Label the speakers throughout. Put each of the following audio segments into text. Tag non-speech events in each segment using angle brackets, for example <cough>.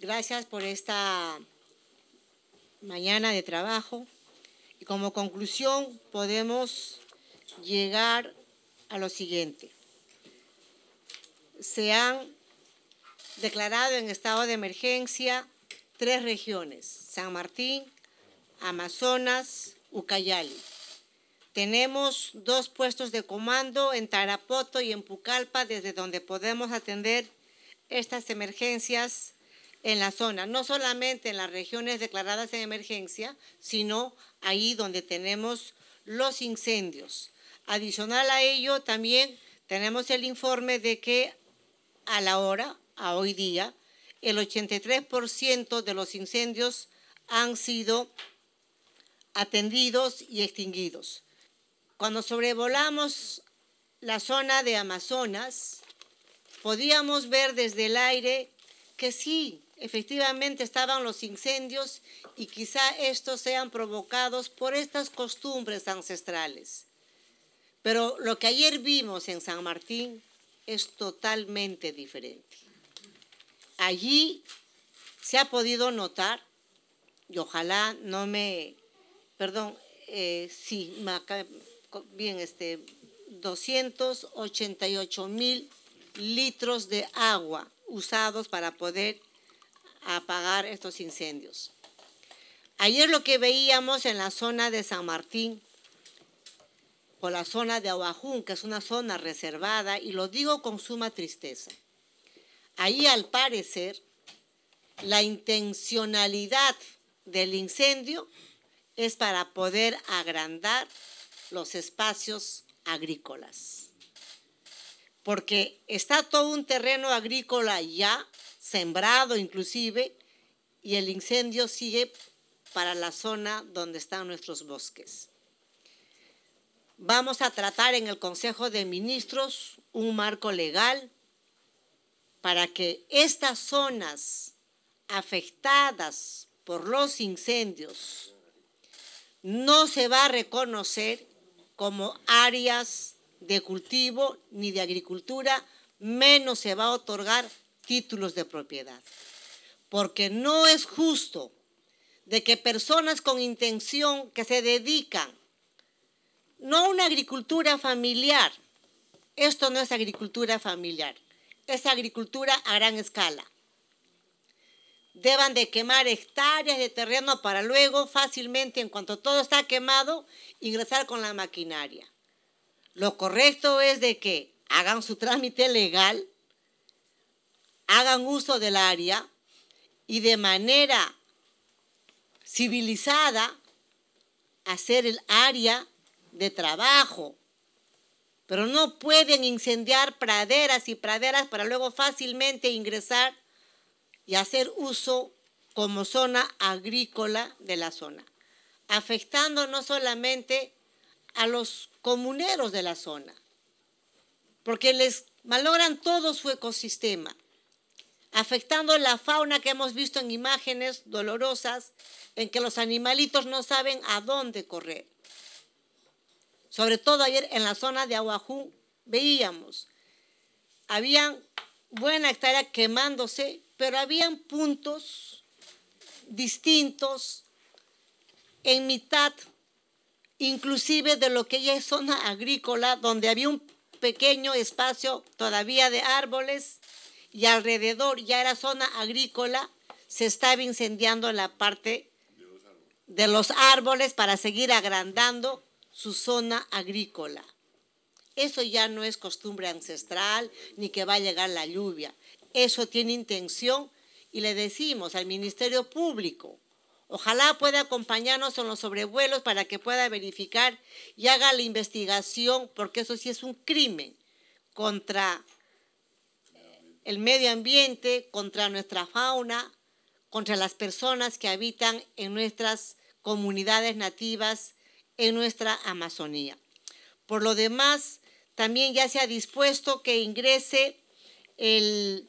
Speaker 1: Gracias por esta mañana de trabajo y como conclusión podemos llegar a lo siguiente. Se han declarado en estado de emergencia tres regiones, San Martín, Amazonas, Ucayali. Tenemos dos puestos de comando en Tarapoto y en Pucallpa, desde donde podemos atender estas emergencias en la zona, no solamente en las regiones declaradas en emergencia, sino ahí donde tenemos los incendios. Adicional a ello, también tenemos el informe de que a la hora, a hoy día, el 83% de los incendios han sido atendidos y extinguidos. Cuando sobrevolamos la zona de Amazonas, podíamos ver desde el aire que sí, efectivamente estaban los incendios y quizá estos sean provocados por estas costumbres ancestrales. Pero lo que ayer vimos en San Martín es totalmente diferente. Allí se ha podido notar, y ojalá no me, perdón, eh, sí, bien, este, 288 mil litros de agua usados para poder apagar estos incendios. Ayer lo que veíamos en la zona de San Martín, o la zona de Oajún, que es una zona reservada, y lo digo con suma tristeza. Ahí al parecer, la intencionalidad del incendio es para poder agrandar los espacios agrícolas porque está todo un terreno agrícola ya sembrado inclusive y el incendio sigue para la zona donde están nuestros bosques. Vamos a tratar en el Consejo de Ministros un marco legal para que estas zonas afectadas por los incendios no se va a reconocer como áreas de cultivo ni de agricultura, menos se va a otorgar títulos de propiedad. Porque no es justo de que personas con intención que se dedican, no a una agricultura familiar, esto no es agricultura familiar, es agricultura a gran escala. Deban de quemar hectáreas de terreno para luego fácilmente, en cuanto todo está quemado, ingresar con la maquinaria. Lo correcto es de que hagan su trámite legal, hagan uso del área y de manera civilizada hacer el área de trabajo. Pero no pueden incendiar praderas y praderas para luego fácilmente ingresar y hacer uso como zona agrícola de la zona, afectando no solamente a los comuneros de la zona, porque les malogran todo su ecosistema, afectando la fauna que hemos visto en imágenes dolorosas, en que los animalitos no saben a dónde correr. Sobre todo ayer en la zona de Aguajú veíamos, habían buena hectárea quemándose, pero habían puntos distintos en mitad inclusive de lo que ya es zona agrícola, donde había un pequeño espacio todavía de árboles y alrededor ya era zona agrícola, se estaba incendiando la parte de los árboles para seguir agrandando su zona agrícola. Eso ya no es costumbre ancestral ni que va a llegar la lluvia. Eso tiene intención y le decimos al Ministerio Público, Ojalá pueda acompañarnos en los sobrevuelos para que pueda verificar y haga la investigación, porque eso sí es un crimen contra el medio ambiente, contra nuestra fauna, contra las personas que habitan en nuestras comunidades nativas, en nuestra Amazonía. Por lo demás, también ya se ha dispuesto que ingrese el,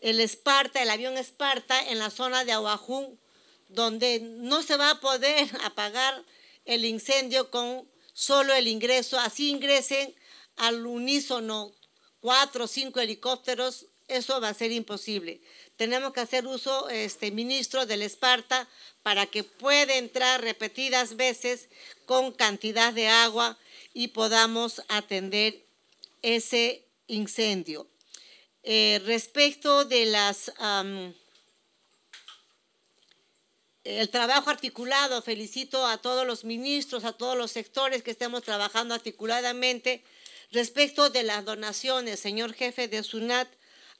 Speaker 1: Esparta, el avión Esparta, en la zona de Aguajún donde no se va a poder <laughs> apagar el incendio con solo el ingreso. Así ingresen al unísono cuatro o cinco helicópteros, eso va a ser imposible. Tenemos que hacer uso, este ministro, del Esparta para que pueda entrar repetidas veces con cantidad de agua y podamos atender ese incendio. Eh, respecto de las el trabajo articulado. Felicito a todos los ministros, a todos los sectores que estemos trabajando articuladamente. Respecto de las donaciones, señor jefe de SUNAT,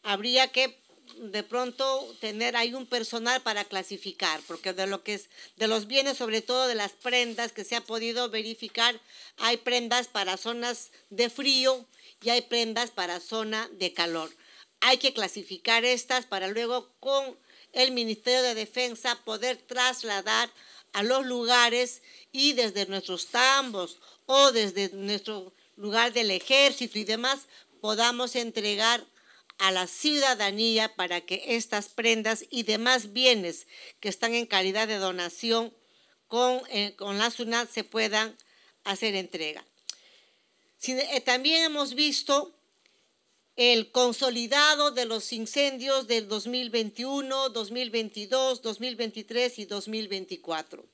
Speaker 1: habría que de pronto tener ahí un personal para clasificar, porque de lo que es de los bienes, sobre todo de las prendas que se ha podido verificar, hay prendas para zonas de frío y hay prendas para zona de calor. Hay que clasificar estas para luego con el Ministerio de Defensa poder trasladar a los lugares y desde nuestros tambos o desde nuestro lugar del ejército y demás podamos entregar a la ciudadanía para que estas prendas y demás bienes que están en calidad de donación con, eh, la SUNAT se puedan hacer entrega. Eh, también hemos visto el consolidado de los incendios del 2021, 2022, 2023 y 2024.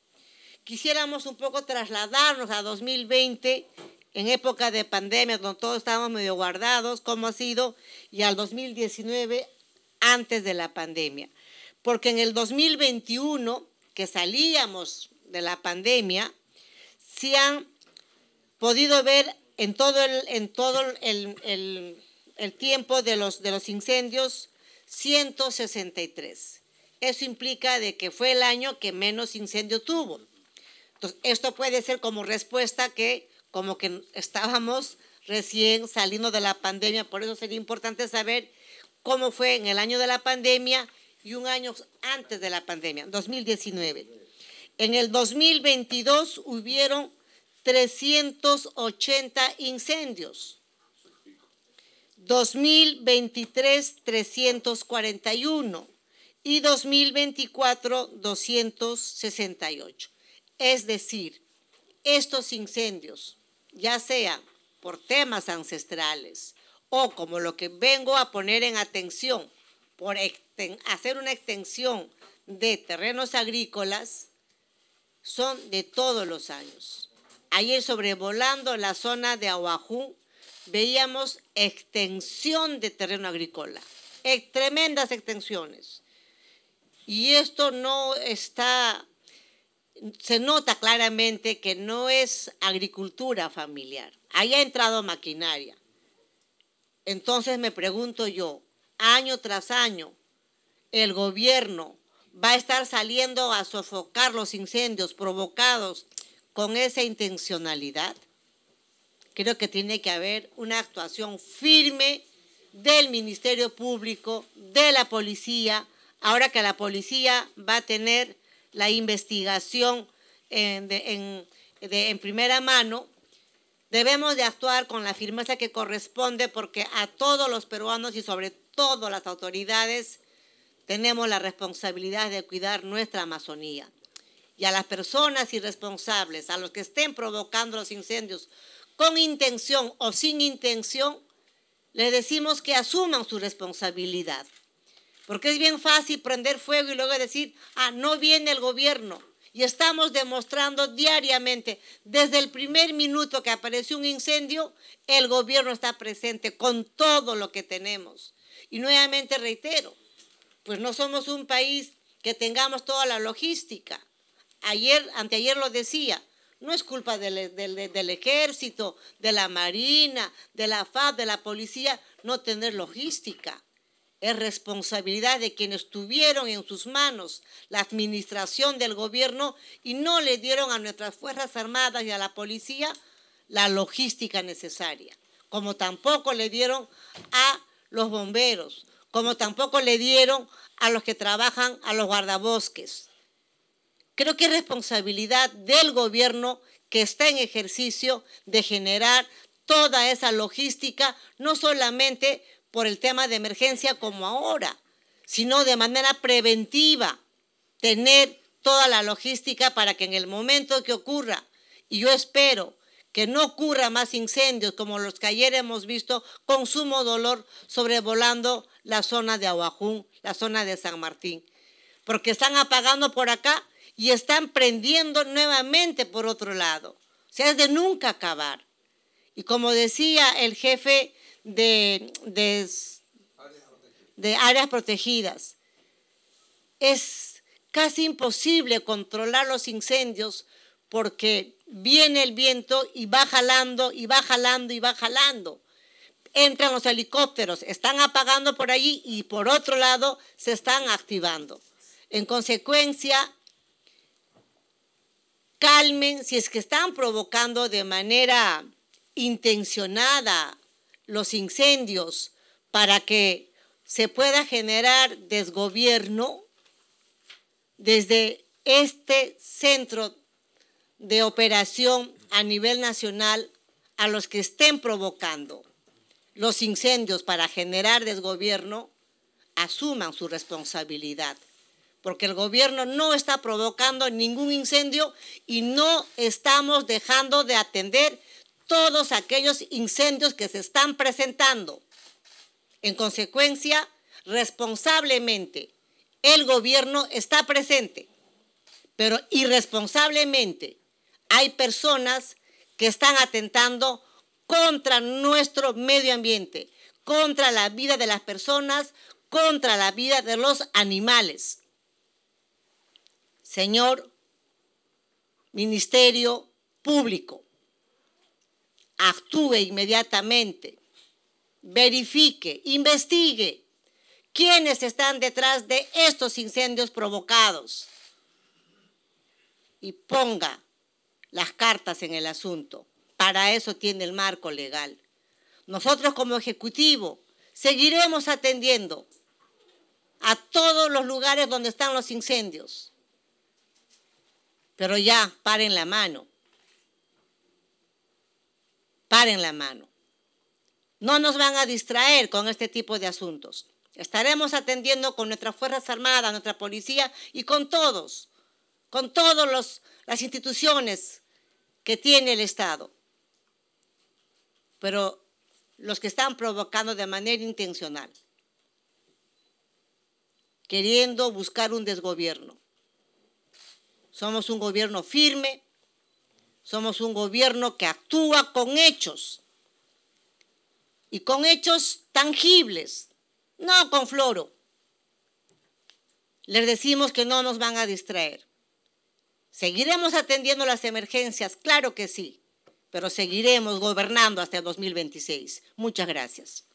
Speaker 1: Quisiéramos un poco trasladarnos a 2020, en época de pandemia, donde todos estábamos medio guardados, como ha sido, y al 2019, antes de la pandemia. Porque en el 2021, que salíamos de la pandemia, se han podido ver en todo el, en todo el el tiempo de los, de los incendios, 163. Eso implica de que fue el año que menos incendio tuvo. Entonces, esto puede ser como respuesta que como que estábamos recién saliendo de la pandemia, por eso sería importante saber cómo fue en el año de la pandemia y un año antes de la pandemia, 2019. En el 2022 hubieron 380 incendios. 2023 341 y 2024 268. Es decir, estos incendios, ya sea por temas ancestrales o como lo que vengo a poner en atención, por hacer una extensión de terrenos agrícolas, son de todos los años. Ayer sobrevolando la zona de Aguajú veíamos extensión de terreno agrícola, tremendas extensiones. Y esto no está, se nota claramente que no es agricultura familiar. Ahí ha entrado maquinaria. Entonces me pregunto yo, año tras año, el gobierno va a estar saliendo a sofocar los incendios provocados con esa intencionalidad creo que tiene que haber una actuación firme del Ministerio Público, de la policía, ahora que la policía va a tener la investigación en, primera mano, debemos de actuar con la firmeza que corresponde porque a todos los peruanos y sobre todo las autoridades tenemos la responsabilidad de cuidar nuestra Amazonía. Y a las personas irresponsables, a los que estén provocando los incendios, con intención o sin intención, le decimos que asuman su responsabilidad. Porque es bien fácil prender fuego y luego decir, ah, no viene el gobierno. Y estamos demostrando diariamente, desde el primer minuto que apareció un incendio, el gobierno está presente con todo lo que tenemos. Y nuevamente reitero, pues no somos un país que tengamos toda la logística. Ayer, anteayer lo decía, no es culpa del, ejército, de la marina, de la FAD, de la policía, no tener logística. Es responsabilidad de quienes tuvieron en sus manos la administración del gobierno y no le dieron a nuestras Fuerzas Armadas y a la policía la logística necesaria, como tampoco le dieron a los bomberos, como tampoco le dieron a los que trabajan a los guardabosques. Creo que es responsabilidad del gobierno que está en ejercicio de generar toda esa logística, no solamente por el tema de emergencia como ahora, sino de manera preventiva, tener toda la logística para que en el momento que ocurra, y yo espero que no ocurra más incendios como los que ayer hemos visto con sumo dolor sobrevolando la zona de Aguajún, la zona de San Martín, porque están apagando por acá y están prendiendo nuevamente por otro lado. O sea, es de nunca acabar. Y como decía el jefe de, áreas protegidas, es casi imposible controlar los incendios porque viene el viento y va jalando y va jalando y va jalando. Entran los helicópteros, están apagando por allí y por otro lado se están activando. En consecuencia, calmen si es que están provocando de manera intencionada los incendios para que se pueda generar desgobierno desde este centro de operación a nivel nacional a los que estén provocando los incendios para generar desgobierno asuman su responsabilidad porque el gobierno no está provocando ningún incendio y no estamos dejando de atender todos aquellos incendios que se están presentando. En consecuencia, responsablemente, el gobierno está presente, pero irresponsablemente hay personas que están atentando contra nuestro medio ambiente, contra la vida de las personas, contra la vida de los animales. Señor, Ministerio Público, actúe inmediatamente, verifique, investigue quiénes están detrás de estos incendios provocados y ponga las cartas en el asunto. Para eso tiene el marco legal. Nosotros como Ejecutivo seguiremos atendiendo a todos los lugares donde están los incendios. Pero ya, paren la mano. Paren la mano. No nos van a distraer con este tipo de asuntos. Estaremos atendiendo con nuestras Fuerzas Armadas, nuestra policía y con todos, con todas las instituciones que tiene el Estado. Pero los que están provocando de manera intencional, queriendo buscar un desgobierno. Somos un gobierno firme, somos un gobierno que actúa con hechos y con hechos tangibles, no con floro. Les decimos que no nos van a distraer. Seguiremos atendiendo las emergencias, claro que sí, pero seguiremos gobernando hasta el 2026. Muchas gracias.